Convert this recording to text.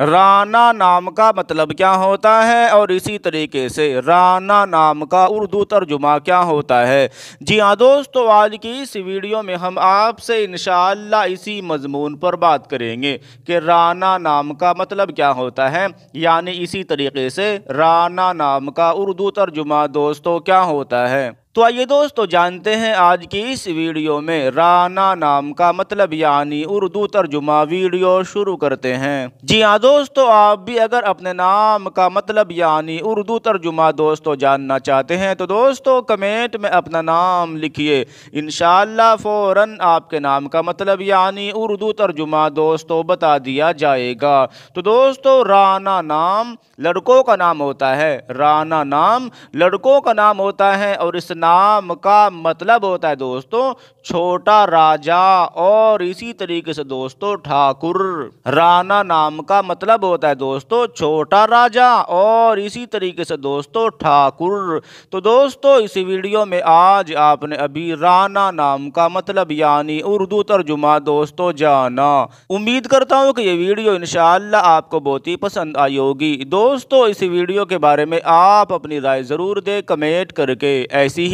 राना नाम का मतलब क्या होता है और इसी तरीके से राना नाम का उर्दू तर्जुमा क्या होता है जी हाँ दोस्तों आज की इस वीडियो में हम आपसे इन इसी मजमून पर बात करेंगे कि राना नाम का मतलब क्या होता है यानी इसी तरीके से राना नाम का उर्दू तर्जुमा दोस्तों क्या होता है तो आइए दोस्तों जानते हैं आज की इस वीडियो में राना नाम का मतलब यानी उर्दू तर्जुमा वीडियो शुरू करते हैं जी हाँ दोस्तों आप भी अगर अपने नाम का मतलब यानी उर्दू तर्जुमा दोस्तों जानना चाहते हैं तो दोस्तों कमेंट में अपना नाम लिखिए इन फौरन आपके नाम का मतलब यानी उर्दू तर्जुमा दोस्तों बता दिया जाएगा तो दोस्तों राना नाम लड़कों का नाम होता है राना नाम लड़कों का नाम होता है और इस नाम का मतलब होता है दोस्तों छोटा राजा और इसी तरीके से दोस्तों ठाकुर राणा नाम का मतलब होता है दोस्तों छोटा राजा और इसी तरीके से दोस्तों ठाकुर तो दोस्तों इस वीडियो में आज आपने अभी राणा नाम का मतलब यानी उर्दू तर्जुमा दोस्तों जाना उम्मीद करता हूँ कि ये वीडियो इनशाला आपको बहुत ही पसंद आई होगी दोस्तों इस वीडियो के बारे में आप अपनी राय ज़रूर दे कमेंट करके ऐसी ही